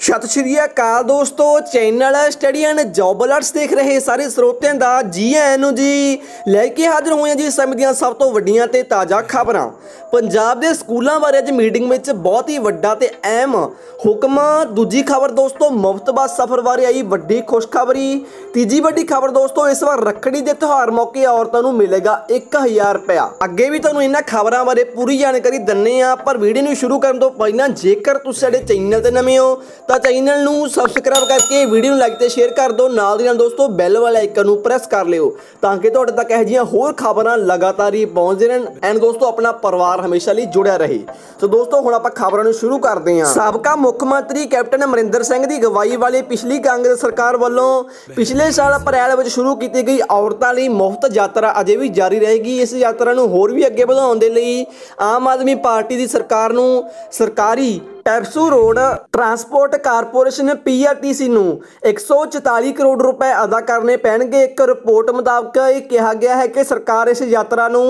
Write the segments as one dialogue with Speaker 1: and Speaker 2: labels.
Speaker 1: ਸਤਿ ਸ਼੍ਰੀ ਅਕਾਲ ਦੋਸਤੋ channel study and job alerts ਦੇਖ ਰਹੇ ਸਾਰੇ ਸਰੋਤਿਆਂ ਦਾ ਜੀ ਆਇਆਂ ਨੂੰ ਜੀ ਲੈ ਕੇ ਹਾਜ਼ਰ ਹੋਏ ਹਾਂ ਜੀ ਇਸ ਸਮੇਂ ਦੀਆਂ ਸਭ ਤੋਂ ਵੱਡੀਆਂ ਤੇ ਤਾਜ਼ਾ ਖਬਰਾਂ ਪੰਜਾਬ ਦੇ ਸਕੂਲਾਂ ਬਾਰੇ ਅੱਜ ਮੀਟਿੰਗ ਵਿੱਚ ਬਹੁਤ ਹੀ ਵੱਡਾ ਤੇ ਅਹਿਮ ਹੁਕਮ ਦੂਜੀ ਖਬਰ ਦੋਸਤੋ ਮੁਫਤ ਬੱਸ ਸਫ਼ਰ ਬਾਰੇ ਆਈ ਵੱਡੀ ਖੁਸ਼ਖਬਰੀ ਤੀਜੀ ਵੱਡੀ ਖਬਰ ਦੋਸਤੋ ਇਸ ਵਾਰ ਰੱਖੜੀ ਦੇ ਤਿਉਹਾਰ ਮੌਕੇ ਔਰਤਾਂ ਨੂੰ ਮਿਲੇਗਾ 1000 ਰੁਪਇਆ ਅੱਗੇ ਵੀ ਤੁਹਾਨੂੰ ਇਹਨਾਂ ਖਬਰਾਂ ਬਾਰੇ ਪੂਰੀ ਜਾਣਕਾਰੀ ਦਿੰਨੇ ਆ ਪਰ ਵੀਡੀਓ ਨੂੰ ਸ਼ੁਰੂ ਕਰਨ ਤੋਂ ਪਹਿਲਾਂ ਜੇਕਰ ਤੁਸੀਂ ਸਾਡੇ ਚੈਨਲ ਤੇ ਨਵੇਂ ਹੋ ਤਾਂ ਚੈਨਲ ਨੂੰ ਸਬਸਕ੍ਰਾਈਬ ਕਰਕੇ ਵੀਡੀਓ ਨੂੰ ਲਾਈਕ ਤੇ ਸ਼ੇਅਰ ਕਰ ਦਿਓ ਨਾਲ ਦੀ ਨਾਲ ਦੋਸਤੋ ਬੈਲ ਵਾਲਾ ਆਈਕਨ ਨੂੰ ਪ੍ਰੈਸ ਕਰ ਲਿਓ ਤਾਂ ਕਿ ਤੁਹਾਡੇ ਤੱਕ ਇਹ ਜੀਆਂ ਹੋਰ ਖਬਰਾਂ ਲਗਾਤਾਰ ਹੀ ਪਹੁੰਚਦੇ ਰਹਿਣ ਐਂਡ ਦੋਸਤੋ ਆਪਣਾ ਪਰਿਵਾਰ ਹਮੇਸ਼ਾ ਲਈ ਜੁੜਿਆ ਰਹੇ ਸੋ ਦੋਸਤੋ ਹੁਣ ਆਪਾਂ ਖਬਰਾਂ ਨੂੰ ਸ਼ੁਰੂ ਕਰਦੇ ਹਾਂ ਸਾਬਕਾ ਮੁੱਖ ਮੰਤਰੀ ਕੈਪਟਨ ਅਮਰਿੰਦਰ ਸਿੰਘ ਦੀ ਗਵਾਹੀ ਵਾਲੀ ਪਿਛਲੀ ਕਾਂਗਰਸ ਸਰਕਾਰ ਵੱਲੋਂ ਪਿਛਲੇ ਸਾਲ ਅਪ੍ਰੈਲ ਵਿੱਚ ਸ਼ੁਰੂ ਕੀਤੀ ਗਈ ਔਰਤਾਂ ਲਈ ਮੁਫਤ ਯਾਤਰਾ ਅਜੇ ਵੀ ਜਾਰੀ ਰਹੇਗੀ ਇਸ ਯਾਤਰਾ ਨੂੰ ਹੋਰ ਵੀ ਅੱਗੇ ਵਧਾਉਣ ਦੇ ਲਈ ਆਮ ਆਦਮੀ ਪਾਰਟੀ ਦੀ ਸਰਕਾਰ ਨੂੰ ਸਰਕਾਰੀ PEPSU road transport corporation PRTC ਨੂੰ 144 ਕਰੋੜ ਰੁਪਏ ਅਦਾ ਕਰਨੇ ਪੈਣਗੇ ਇੱਕ ਰਿਪੋਰਟ ਮੁਤਾਬਕ ਇਹ ਕਿਹਾ ਗਿਆ ਹੈ ਕਿ ਸਰਕਾਰ ਇਸ ਯਾਤਰਾ ਨੂੰ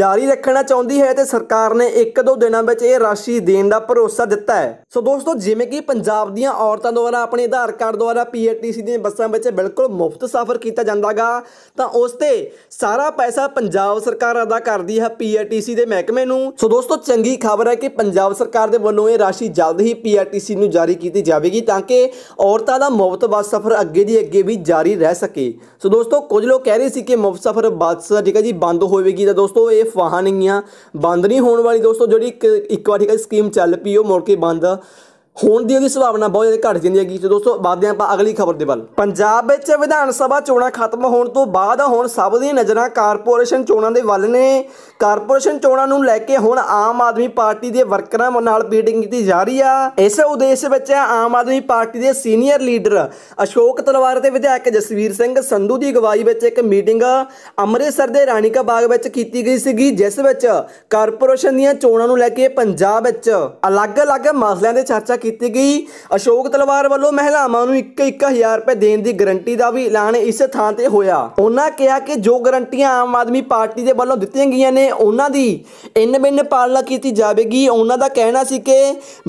Speaker 1: ਜਾਰੀ ਰੱਖਣਾ ਚਾਹੁੰਦੀ ਹੈ ਤੇ ਸਰਕਾਰ ਨੇ ਇੱਕ ਦੋ ਦਿਨਾਂ ਵਿੱਚ ਇਹ ਰਾਸ਼ੀ ਦੇਣ ਦਾ ਭਰੋਸਾ ਦਿੱਤਾ ਹੈ ਸੋ ਦੋਸਤੋ ਜਿਵੇਂ ਕਿ ਪੰਜਾਬ ਦੀਆਂ ਔਰਤਾਂ ਦੁਆਰਾ ਆਪਣੇ ਆਧਾਰ ਕਾਰਡ ਦੁਆਰਾ ਪੀਆਰਟੀਸੀ ਦੀਆਂ ਬੱਸਾਂ ਵਿੱਚ ਬਿਲਕੁਲ ਮੁਫਤ ਸਫ਼ਰ ਕੀਤਾ ਜਾਂਦਾਗਾ ਤਾਂ ਉਸ ਤੇ ਸਾਰਾ ਪੈਸਾ ਪੰਜਾਬ ਸਰਕਾਰ ਅਦਾ ਕਰਦੀ ਹੈ ਪੀਆਰਟੀਸੀ ਦੇ ਮਹਿਕਮੇ ਨੂੰ ਸੋ ਦੋਸਤੋ ਚੰਗੀ ਖਬਰ ਹੈ ਕਿ ਪੰਜਾਬ ਸਰਕਾਰ ਦੇ ਵੱਲੋਂ ਇਹ ਰਾਸ਼ੀ ਦੀ ਜਲਦ ਹੀ ਪੀਆਰਟੀਸੀ ਨੂੰ ਜਾਰੀ ਕੀਤੀ ਜਾਵੇਗੀ ਤਾਂ ਕਿ ਔਰਤਾਂ ਦਾ ਮੁਫਤ ਬੱਸ ਸਫ਼ਰ ਅੱਗੇ ਦੀ ਅੱਗੇ ਵੀ ਜਾਰੀ ਰਹਿ ਸਕੇ ਸੋ ਦੋਸਤੋ ਕੁਝ ਲੋਕ ਕਹਿ ਰਹੇ ਸੀ ਕਿ ਮੁਫਤ ਸਫ਼ਰ ਬੱਸ ਠੀਕ ਹੈ ਜੀ ਬੰਦ ਹੋਵੇਗੀ ਤਾਂ ਦੋਸਤੋ ਇਹ ਫਾਹਾਂ ਨਹੀਂ ਆ ਬੰਦ ਨਹੀਂ ਹੋਣ ਵਾਲੀ ਦੋਸਤੋ ਜਿਹੜੀ ਇੱਕ ਵਾਰ ਠੀਕ ਹੈ ਸਕੀਮ ਚੱਲ ਪਈ ਉਹ ਮੁੜ ਕੇ ਬੰਦ ਹੋਣ ਦੀ ਉਹਦੀ ਸੰਭਾਵਨਾ ਬਹੁਤ ਜ਼ਿਆਦਾ ਘਟ ਜਾਂਦੀ ਹੈ ਕਿ ਦੋਸਤੋ ਵਧਦੇ ਆਪਾਂ ਅਗਲੀ ਖਬਰ ਦੇ ਵੱਲ ਪੰਜਾਬ ਵਿੱਚ ਵਿਧਾਨ ਸਭਾ ਚੋਣਾਂ ਖਤਮ ਹੋਣ ਤੋਂ ਬਾਅਦ ਹੁਣ ਸਭ ਦੀ ਨਜ਼ਰਾਂ ਕਾਰਪੋਰੇਸ਼ਨ ਚੋਣਾਂ ਦੇ ਵੱਲ ਨੇ ਕਾਰਪੋਰੇਸ਼ਨ ਚੋਣਾਂ ਨੂੰ ਲੈ ਕੇ ਹੁਣ ਆਮ ਆਦਮੀ ਪਾਰਟੀ ਦੇ ਵਰਕਰਾਂ ਨਾਲ ਮੀਟਿੰਗ ਕੀਤੀ ਜਾ ਰਹੀ ਆ ਇਸ ਉਦੇਸ਼ ਵਿੱਚ ਆਮ ਆਦਮੀ ਪਾਰਟੀ ਦੇ ਸੀਨੀਅਰ ਲੀਡਰ ਅਸ਼ੋਕ ਤਲਵਾਰ ਤੇ ਵਿਧਾਇਕ ਜਸਵੀਰ ਸਿੰਘ ਸੰਧੂ ਦੀ ਅਗਵਾਈ ਵਿੱਚ ਇੱਕ ਮੀਟਿੰਗ ਅੰਮ੍ਰਿਤਸਰ ਦੇ ਰਾਣੀਕਾ ਬਾਗ ਵਿੱਚ ਕੀਤੀ ਗਈ ਸੀਗੀ ਜਿਸ ਵਿੱਚ ਕਾਰਪੋਰੇਸ਼ਨ ਦੀਆਂ ਚੋਣਾਂ ਨੂੰ ਲੈ ਕੇ ਪੰਜਾਬ ਵਿੱਚ ਅਲੱਗ-ਅਲੱਗ ਮਸਲਿਆਂ ਦੇ ਚਰਚਾ ਕੀਤੀ ਗਈ ਅਸ਼ੋਕ ਤਲਵਾਰ ਵੱਲੋਂ ਮਹਿਲਾਵਾਂ ਨੂੰ 1-1000 ਰੁਪਏ ਦੇਣ ਦੀ ਗਾਰੰਟੀ ਦਾ ਵੀ ਐਲਾਨ ਇਸ ਥਾਂ ਤੇ ਹੋਇਆ ਉਹਨਾਂ ਕਿਹਾ ਕਿ ਜੋ ਗਾਰੰਟੀਆਂ ਆਮ ਆਦਮੀ ਪਾਰਟੀ ਦੇ ਵੱਲੋਂ ਦਿੱਤੀਆਂ ਗਈਆਂ ਨੇ ਉਹਨਾਂ ਦੀ ਇਨ-ਬਿਨ ਪਾਲਣਾ ਕੀਤੀ ਜਾਵੇਗੀ ਉਹਨਾਂ ਦਾ ਕਹਿਣਾ ਸੀ ਕਿ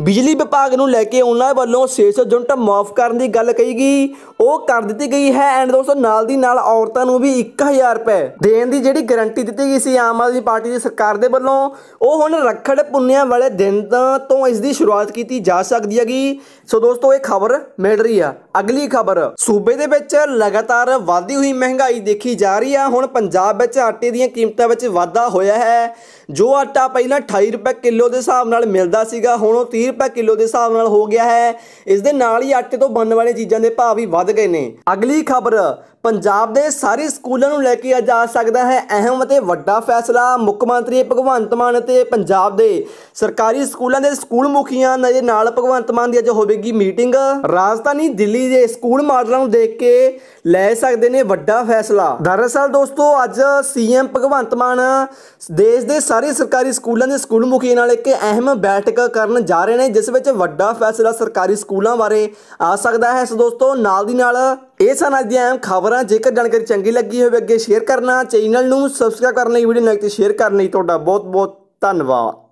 Speaker 1: ਬਿਜਲੀ ਵਿਭਾਗ ਨੂੰ ਲੈ ਕੇ ਉਹਨਾਂ ਵੱਲੋਂ 600 ਜੁੰਟ ਮਾਫ ਕਰਨ ਦੀ ਗੱਲ ਕਹੀ ਗਈ ਉਹ ਕਰ ਦਿੱਤੀ ਗਈ ਹੈ ਐਂਡ ਦੋਸਤੋ ਨਾਲ ਦੀ ਨਾਲ ਔਰਤਾਂ ਨੂੰ ਵੀ 1000 ਰੁਪਏ ਦੇਣ ਦੀ ਜਿਹੜੀ ਗਾਰੰਟੀ ਦਿੱਤੀ ਗਈ ਸੀ ਆਮ ਆਦਮੀ ਪਾਰਟੀ ਦੀ ਸਰਕਾਰ ਦੇ ਵੱਲੋਂ ਉਹ ਹੁਣ ਰੱਖੜ ਪੁੰਨਿਆ ਵਾਲੇ ਦਿਨ ਤੋਂ ਇਸ ਦੀ ਸ਼ੁਰੂਆਤ ਕੀਤੀ ਜਾ ਸਕਦੀ ਸਕਦੀ ਹੈਗੀ ਸੋ ਦੋਸਤੋ ਇਹ ਖਬਰ ਮਿਲ ਰਹੀ ਆ ਅਗਲੀ ਖਬਰ ਸੂਬੇ ਦੇ ਵਿੱਚ ਲਗਾਤਾਰ ਵਧਦੀ ਹੋਈ ਮਹਿੰਗਾਈ ਦੇਖੀ ਜਾ ਰਹੀ ਆ ਹੁਣ ਪੰਜਾਬ ਵਿੱਚ ਆਟੇ ਦੀਆਂ ਕੀਮਤਾਂ ਵਿੱਚ ਵਾਧਾ ਹੋਇਆ ਹੈ ਜੋ ਆਟਾ ਪਹਿਲਾਂ 28 ਰੁਪਏ ਕਿਲੋ ਦੇ ਹਿਸਾਬ ਨਾਲ ਮਿਲਦਾ ਸੀਗਾ ਹੁਣ ਉਹ 30 ਰੁਪਏ ਕਿਲੋ ਦੇ ਹਿਸਾਬ ਨਾਲ ਹੋ ਗਿਆ ਹੈ ਇਸ ਦੇ ਨਾਲ ਹੀ ਆਟੇ ਤੋਂ ਬਣਨ ਵਾਲੀਆਂ ਚੀਜ਼ਾਂ ਦੇ ਭਾਅ ਵੀ ਵੱਧ ਗਏ ਨੇ ਅਗਲੀ ਖਬਰ ਪੰਜਾਬ ਦੇ ਸਾਰੇ ਸਕੂਲਾਂ ਨੂੰ ਲੈ ਕੇ ਅੱਜ ਆ ਸਕਦਾ ਹੈ ਅਹਿਮ ਅਤੇ ਵੱਡਾ ਫੈਸਲਾ ਮੁੱਖ ਮੰਤਰੀ ਭਗਵੰਤ ਮਾਨ ਅਤੇ ਪੰਜਾਬ ਦੇ ਸਰਕਾਰੀ ਸਕੂਲਾਂ ਦੇ ਸਕੂਲ ਮੁਖੀਆਂ ਦੇ ਨਾਲ ਭਗਵੰਤ ਭਗਵੰਤ ਮਾਨ ਦੀ ਅੱਜ ਹੋਵੇਗੀ ਮੀਟਿੰਗ ਰਾਜਧਾਨੀ ਦਿੱਲੀ ਦੇ ਸਕੂਲ ਮਾਡਲਾਂ ਨੂੰ ਦੇਖ ਕੇ ਲੈ ਸਕਦੇ ਨੇ ਵੱਡਾ ਫੈਸਲਾ ਦਰਅਸਲ ਦੋਸਤੋ ਅੱਜ ਸੀਐਮ ਭਗਵੰਤ ਮਾਨ ਦੇਸ਼ ਦੇ ਸਾਰੇ ਸਰਕਾਰੀ ਸਕੂਲਾਂ ਦੇ ਸਕੂਲ ਮੁਖੀ ਨਾਲ ਇੱਕ ਅਹਿਮ ਬੈਠਕ ਕਰਨ ਜਾ ਰਹੇ ਨੇ ਜਿਸ ਵਿੱਚ ਵੱਡਾ ਫੈਸਲਾ ਸਰਕਾਰੀ ਸਕੂਲਾਂ ਬਾਰੇ ਆ ਸਕਦਾ ਹੈ ਸੋ ਦੋਸਤੋ ਨਾਲ ਦੀ ਨਾਲ ਇਹ ਸਨ ਅੱਜ ਦੀਆਂ ਅਹਿਮ ਖਬਰਾਂ ਜੇਕਰ ਜਾਣਕਾਰੀ ਚੰਗੀ ਲੱਗੀ ਹੋਵੇ ਅੱਗੇ ਸ਼ੇਅਰ ਕਰਨਾ ਚੈਨਲ ਨੂੰ ਸਬਸਕ੍ਰਾਈਬ ਕਰਨ ਲਈ ਵੀਡੀਓ ਨੂੰ ਲਾਈਕ ਤੇ ਸ਼ੇਅਰ ਕਰਨ ਲਈ ਤੁਹਾਡਾ ਬਹੁਤ ਬਹੁਤ ਧੰਨਵਾਦ